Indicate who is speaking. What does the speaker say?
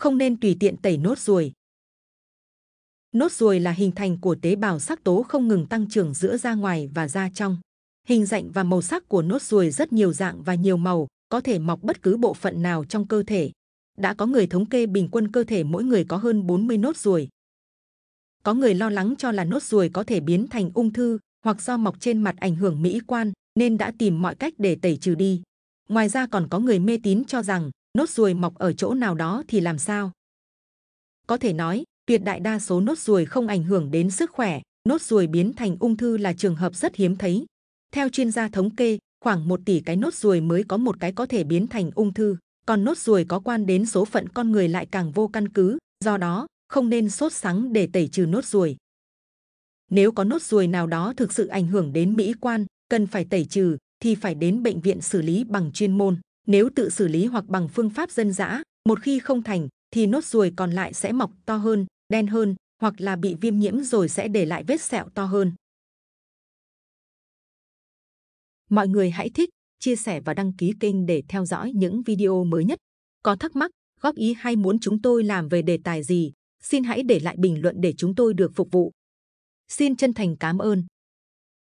Speaker 1: không nên tùy tiện tẩy nốt ruồi. Nốt ruồi là hình thành của tế bào sắc tố không ngừng tăng trưởng giữa da ngoài và da trong. Hình dạng và màu sắc của nốt ruồi rất nhiều dạng và nhiều màu, có thể mọc bất cứ bộ phận nào trong cơ thể. Đã có người thống kê bình quân cơ thể mỗi người có hơn 40 nốt ruồi. Có người lo lắng cho là nốt ruồi có thể biến thành ung thư hoặc do mọc trên mặt ảnh hưởng mỹ quan nên đã tìm mọi cách để tẩy trừ đi. Ngoài ra còn có người mê tín cho rằng nốt ruồi mọc ở chỗ nào đó thì làm sao? Có thể nói, tuyệt đại đa số nốt ruồi không ảnh hưởng đến sức khỏe, nốt ruồi biến thành ung thư là trường hợp rất hiếm thấy. Theo chuyên gia thống kê, khoảng 1 tỷ cái nốt ruồi mới có một cái có thể biến thành ung thư, còn nốt ruồi có quan đến số phận con người lại càng vô căn cứ, do đó không nên sốt sắng để tẩy trừ nốt ruồi. Nếu có nốt ruồi nào đó thực sự ảnh hưởng đến mỹ quan, cần phải tẩy trừ thì phải đến bệnh viện xử lý bằng chuyên môn nếu tự xử lý hoặc bằng phương pháp dân dã một khi không thành thì nốt ruồi còn lại sẽ mọc to hơn đen hơn hoặc là bị viêm nhiễm rồi sẽ để lại vết sẹo to hơn mọi người hãy thích chia sẻ và đăng ký kênh để theo dõi những video mới nhất có thắc mắc góp ý hay muốn chúng tôi làm về đề tài gì xin hãy để lại bình luận để chúng tôi được phục vụ xin chân thành cảm ơn